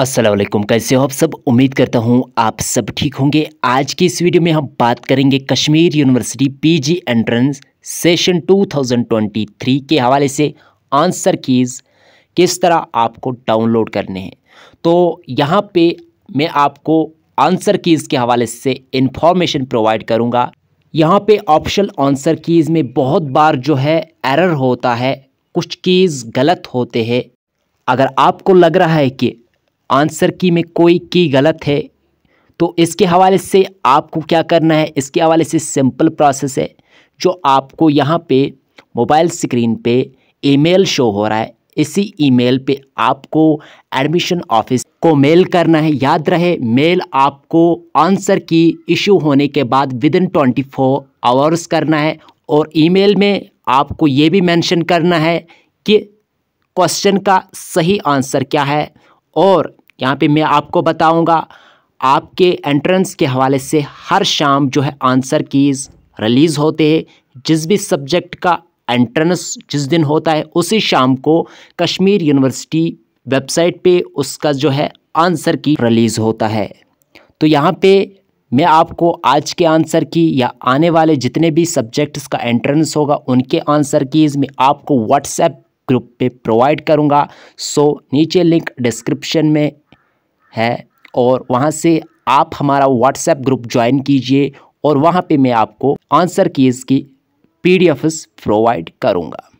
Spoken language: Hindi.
असलम कैसे हो आप सब उम्मीद करता हूँ आप सब ठीक होंगे आज की इस वीडियो में हम बात करेंगे Kashmir university PG entrance session 2023 के हवाले से आंसर कीज़ किस तरह आपको डाउनलोड करने हैं तो यहाँ पे मैं आपको आंसर कीज़ के हवाले से इन्फॉर्मेशन प्रोवाइड करूँगा यहाँ पे ऑप्शनल आंसर कीज़ में बहुत बार जो है एरर होता है कुछ कीज़ गलत होते हैं अगर आपको लग रहा है कि आंसर की में कोई की गलत है तो इसके हवाले से आपको क्या करना है इसके हवाले से सिंपल प्रोसेस है जो आपको यहाँ पे मोबाइल स्क्रीन पे ईमेल शो हो रहा है इसी ईमेल पे आपको एडमिशन ऑफिस को मेल करना है याद रहे मेल आपको आंसर की इशू होने के बाद within twenty four hours करना है और ईमेल में आपको ये भी मेंशन करना है कि क्वेश्चन का सही आंसर क्या है और यहाँ पे मैं आपको बताऊँगा आपके एंट्रेंस के हवाले से हर शाम जो है आंसर कीज़ रिलीज़ होते हैं जिस भी सब्जेक्ट का एंट्रेंस जिस दिन होता है उसी शाम को कश्मीर यूनिवर्सिटी वेबसाइट पे उसका जो है आंसर की रिलीज़ होता है तो यहाँ पे मैं आपको आज के आंसर की या आने वाले जितने भी सब्जेक्ट्स का एंट्रेंस होगा उनके आंसर कीज़ मैं आपको व्हाट्सएप ग्रुप पे प्रोवाइड करूँगा सो नीचे लिंक डिस्क्रिप्शन में है और वहाँ से आप हमारा व्हाट्सएप ग्रुप ज्वाइन कीजिए और वहाँ पे मैं आपको आंसर की इसकी पी प्रोवाइड करूँगा